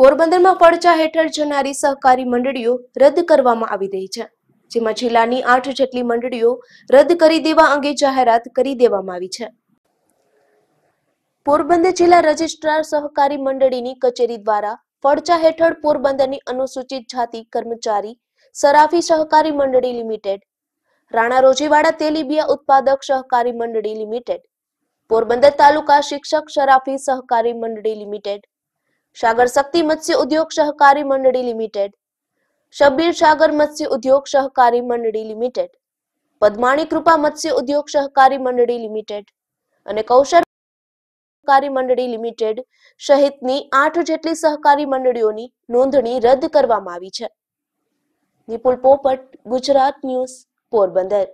પોરબંદરમાં પડચા હેઠળ જનારી સહકારી મંડળીઓ રદ કરવામાં આવી રહી છે જેમાં જિલ્લાની આઠ જેટલી મંડળીઓ રદ કરી દેવા અંગે જાહેરાત કરી દેવામાં આવી છે પોરબંદર જિલ્લા રજિસ્ટ્રાર સહકારી મંડળીની કચેરી દ્વારા પડચા હેઠળ પોરબંદરની અનુસૂચિત જાતિ કર્મચારી સરાફી સહકારી મંડળી લિમિટેડ રાણા રોજીવાડા તેલીબિયા ઉત્પાદક સહકારી મંડળી લિમિટેડ પોરબંદર તાલુકા શિક્ષક સરાફી સહકારી મંડળી લિમિટેડ સાગર શક્તિ મત્સ્ય ઉદ્યોગ સહકારી મંડળી લિમિટેડ શબ્બીર સાગર મત્સ્ય ઉદ્યોગ સહકારી મંડળી લિમિટેડ પદ્માણી કૃપા મત્સ્ય ઉદ્યોગ સહકારી મંડળી લિમિટેડ અને કૌશલ સહકારી મંડળી લિમિટેડ સહિતની આઠ જેટલી સહકારી મંડળીઓની નોંધણી રદ કરવામાં આવી છે નિપુલ પોપટ ગુજરાત ન્યૂઝ પોરબંદર